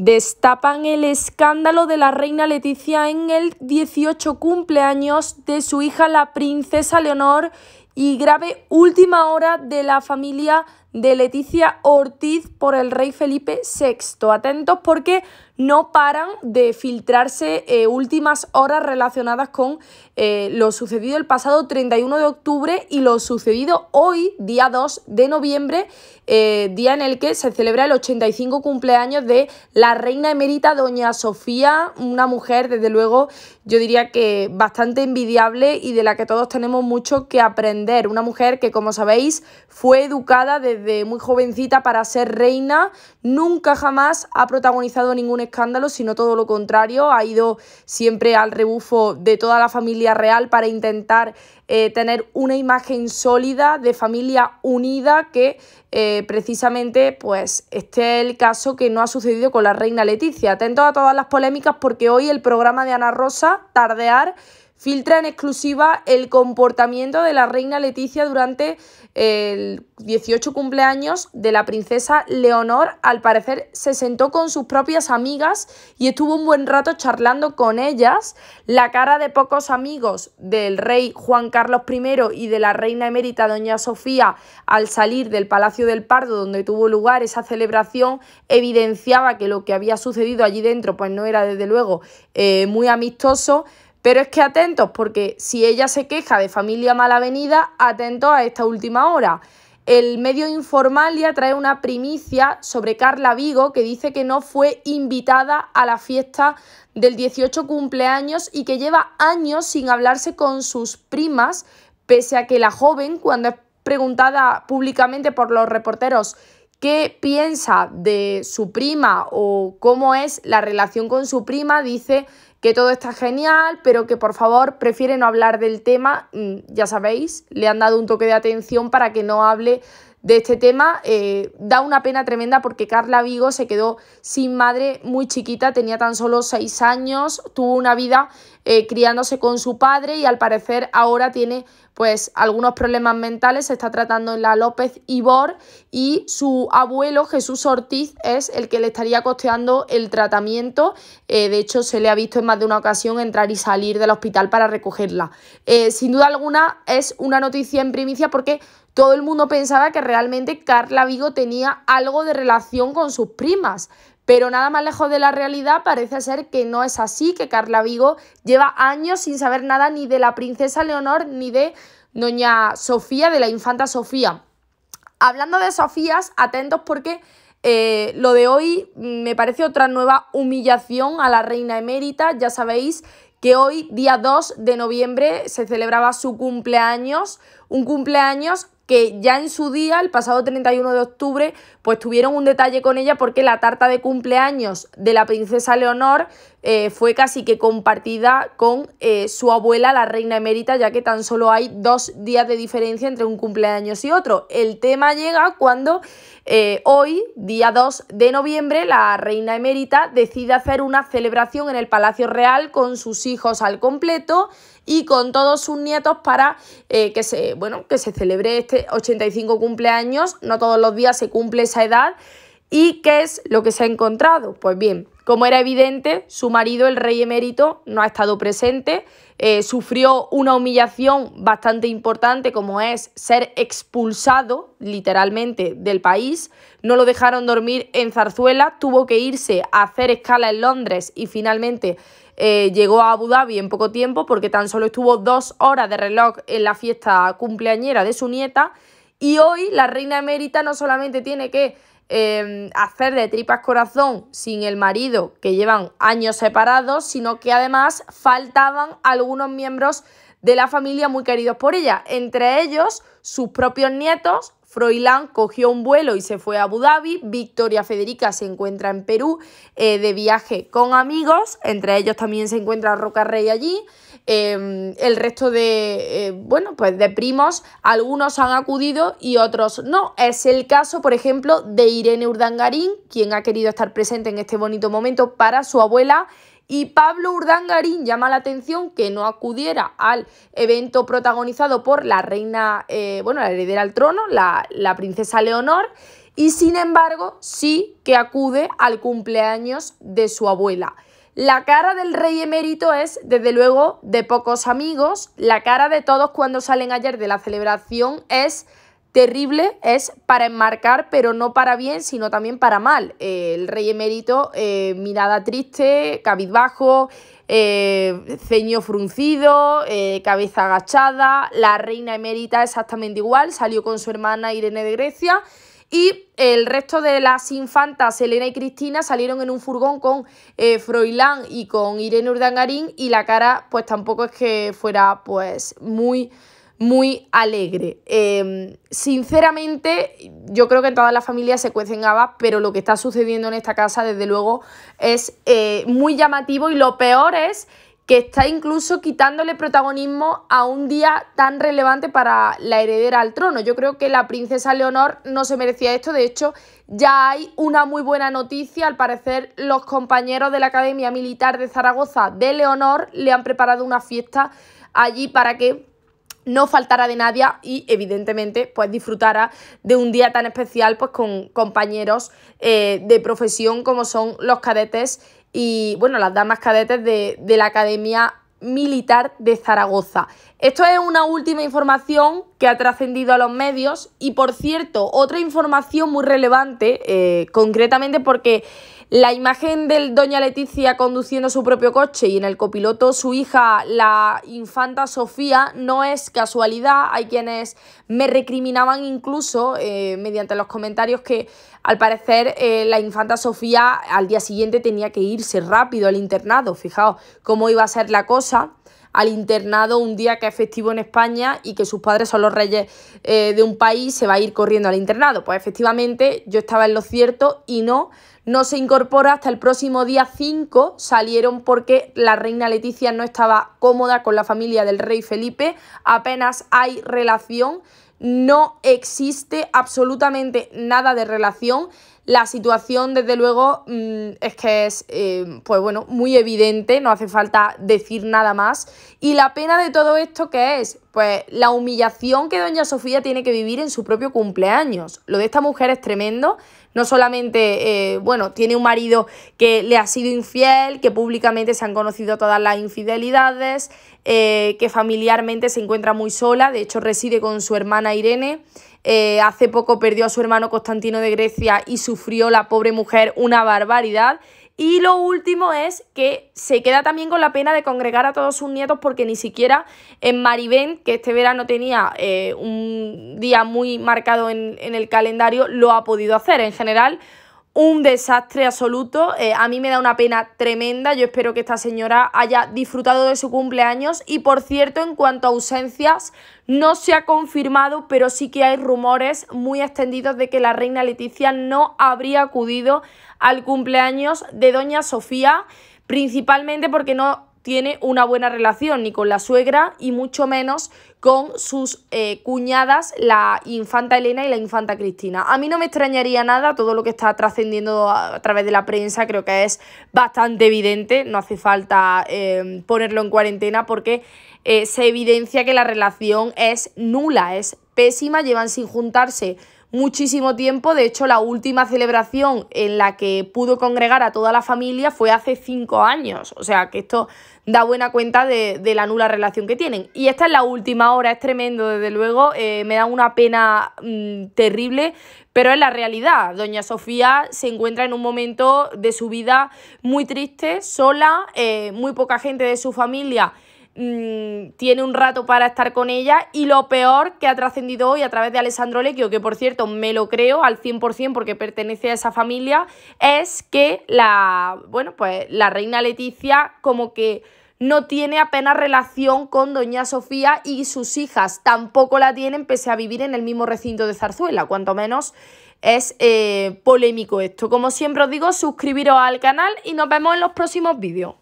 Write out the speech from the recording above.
destapan el escándalo de la reina Leticia en el 18 cumpleaños de su hija la princesa Leonor y grave última hora de la familia de Leticia Ortiz por el rey Felipe VI. Atentos porque no paran de filtrarse eh, últimas horas relacionadas con eh, lo sucedido el pasado 31 de octubre y lo sucedido hoy, día 2 de noviembre, eh, día en el que se celebra el 85 cumpleaños de la reina emérita Doña Sofía, una mujer, desde luego, yo diría que bastante envidiable y de la que todos tenemos mucho que aprender. Una mujer que, como sabéis, fue educada desde muy jovencita para ser reina, nunca jamás ha protagonizado ningún escándalo, sino todo lo contrario. Ha ido siempre al rebufo de toda la familia real para intentar eh, tener una imagen sólida de familia unida que eh, precisamente pues este es el caso que no ha sucedido con la reina Leticia. Atento a todas las polémicas porque hoy el programa de Ana Rosa, Tardear, filtra en exclusiva el comportamiento de la reina Leticia durante el 18 cumpleaños de la princesa Leonor. Al parecer se sentó con sus propias amigas y estuvo un buen rato charlando con ellas. La cara de pocos amigos del rey Juan Carlos I y de la reina emérita Doña Sofía al salir del Palacio del Pardo donde tuvo lugar esa celebración evidenciaba que lo que había sucedido allí dentro pues no era desde luego eh, muy amistoso. Pero es que atentos, porque si ella se queja de familia malavenida, atentos a esta última hora. El medio informal ya trae una primicia sobre Carla Vigo que dice que no fue invitada a la fiesta del 18 cumpleaños y que lleva años sin hablarse con sus primas, pese a que la joven, cuando es preguntada públicamente por los reporteros qué piensa de su prima o cómo es la relación con su prima, dice que todo está genial, pero que por favor prefiere no hablar del tema, mm, ya sabéis, le han dado un toque de atención para que no hable de este tema. Eh, da una pena tremenda porque Carla Vigo se quedó sin madre muy chiquita, tenía tan solo seis años, tuvo una vida eh, criándose con su padre y al parecer ahora tiene pues algunos problemas mentales, se está tratando en la López Ibor y su abuelo Jesús Ortiz es el que le estaría costeando el tratamiento, eh, de hecho se le ha visto en más de una ocasión entrar y salir del hospital para recogerla. Eh, sin duda alguna es una noticia en primicia porque todo el mundo pensaba que realmente Carla Vigo tenía algo de relación con sus primas, pero nada más lejos de la realidad parece ser que no es así, que Carla Vigo lleva años sin saber nada ni de la princesa Leonor ni de doña Sofía, de la infanta Sofía. Hablando de Sofías, atentos porque eh, lo de hoy mm, me parece otra nueva humillación a la reina emérita, ya sabéis que hoy, día 2 de noviembre, se celebraba su cumpleaños, un cumpleaños que ya en su día, el pasado 31 de octubre, pues tuvieron un detalle con ella porque la tarta de cumpleaños de la princesa Leonor eh, fue casi que compartida con eh, su abuela, la reina emérita, ya que tan solo hay dos días de diferencia entre un cumpleaños y otro. El tema llega cuando eh, hoy, día 2 de noviembre, la reina emérita decide hacer una celebración en el Palacio Real con sus hijos al completo y con todos sus nietos para eh, que, se, bueno, que se celebre este 85 cumpleaños. No todos los días se cumple esa edad. ¿Y qué es lo que se ha encontrado? Pues bien, como era evidente, su marido, el rey emérito, no ha estado presente, eh, sufrió una humillación bastante importante como es ser expulsado literalmente del país, no lo dejaron dormir en Zarzuela, tuvo que irse a hacer escala en Londres y finalmente eh, llegó a Abu Dhabi en poco tiempo porque tan solo estuvo dos horas de reloj en la fiesta cumpleañera de su nieta y hoy la reina emérita no solamente tiene que em, hacer de tripas corazón sin el marido, que llevan años separados, sino que además faltaban algunos miembros de la familia muy queridos por ella, entre ellos sus propios nietos Froilán cogió un vuelo y se fue a Abu Dhabi, Victoria Federica se encuentra en Perú eh, de viaje con amigos, entre ellos también se encuentra Roca Rey allí, em, el resto de, eh, bueno, pues de primos, algunos han acudido y otros no. Es el caso, por ejemplo, de Irene Urdangarín, quien ha querido estar presente en este bonito momento para su abuela y Pablo Garín llama la atención que no acudiera al evento protagonizado por la reina, eh, bueno, la heredera al trono, la, la princesa Leonor, y sin embargo sí que acude al cumpleaños de su abuela. La cara del rey emérito es, desde luego, de pocos amigos. La cara de todos cuando salen ayer de la celebración es Terrible es para enmarcar, pero no para bien, sino también para mal. Eh, el rey emérito, eh, mirada triste, cabizbajo, eh, ceño fruncido, cabeza agachada. La reina emérita exactamente igual, salió con su hermana Irene de Grecia. Y el resto de las infantas Elena y Cristina salieron en un furgón con Froilán y con Irene Urdangarín y la cara pues tampoco es que fuera pues muy muy alegre. Em, sinceramente, yo creo que en todas las familias se cuecen habas, pero lo que está sucediendo en esta casa, desde luego, es eh, muy llamativo y lo peor es que está incluso quitándole protagonismo a un día tan relevante para la heredera al trono. Yo creo que la princesa Leonor no se merecía esto, de hecho ya hay una muy buena noticia, al parecer los compañeros de la Academia Militar de Zaragoza de Leonor le han preparado una fiesta allí para que no faltara de nadie y evidentemente pues disfrutara de un día tan especial pues con compañeros eh, de profesión como son los cadetes y bueno las damas cadetes de, la Academia Militar de Zaragoza. Esto es una última información que ha trascendido a los medios y por cierto otra información muy relevante eh, concretamente porque la imagen de doña Leticia conduciendo su propio coche y en el copiloto su hija, la infanta Sofía, no es casualidad. Hay quienes me recriminaban incluso eh, mediante los comentarios que al parecer eh, la infanta Sofía al día siguiente tenía que irse rápido al internado. Fijaos cómo iba a ser la cosa al internado un día que es festivo en España y que sus padres son los reyes eh, de un país, se va a ir corriendo al internado. Pues efectivamente yo estaba en lo cierto y no, no se incorpora hasta el próximo día 5, salieron porque la reina Leticia no estaba cómoda con la familia del rey Felipe, apenas hay relación, no existe absolutamente nada de relación la situación, desde luego, mm, es que es, eh, pues bueno, muy evidente, no hace falta decir nada más. Y la pena de todo esto que es, pues la humillación que doña Sofía tiene que vivir en su propio cumpleaños. Lo de esta mujer es tremendo. No solamente, eh, bueno, tiene un marido que le ha sido infiel, que públicamente se han conocido todas las infidelidades, eh, que familiarmente se encuentra muy sola, de hecho reside con su hermana Irene. Eh, hace poco perdió a su hermano Constantino de Grecia y sufrió la pobre mujer una barbaridad. Y lo último es que se queda también con la pena de congregar a todos sus nietos porque ni siquiera en Maribén, que este verano tenía eh, un día muy marcado en el calendario, lo ha podido hacer. En general, un desastre absoluto. Eh, a mí me da una pena tremenda. Yo espero que esta señora haya disfrutado de su cumpleaños. Y por cierto, en cuanto a ausencias, no se ha confirmado, pero sí que hay rumores muy extendidos de que la reina Leticia no habría acudido al cumpleaños de doña Sofía, principalmente porque no tiene una buena relación ni con la suegra y mucho menos con sus eh, cuñadas, la infanta Elena y la infanta Cristina. A mí no me extrañaría nada todo lo que está trascendiendo a, través de la prensa, creo que es bastante evidente, no hace falta em, ponerlo en cuarentena porque eh, se evidencia que la relación es nula, es pésima, llevan sin juntarse muchísimo tiempo. De hecho, la última celebración en la que pudo congregar a toda la familia fue hace cinco años. O sea, que esto da buena cuenta de, la nula relación que tienen. Y esta es la última hora, es tremendo, desde luego. Eh, me da una pena mm, terrible, pero es la realidad. Doña Sofía se encuentra en un momento de su vida muy triste, sola, eh, muy poca gente de su familia Mm, tiene un rato para estar con ella y lo peor que ha trascendido hoy a través de Alessandro Lecchio, que por cierto me lo creo al 100% porque pertenece a esa familia, es que la, bueno, pues la reina Leticia como que no tiene apenas relación con doña Sofía y sus hijas tampoco la tienen pese a vivir en el mismo recinto de Zarzuela, cuanto menos es eh, polémico esto. Como siempre os digo, suscribiros al canal y nos vemos en los próximos vídeos.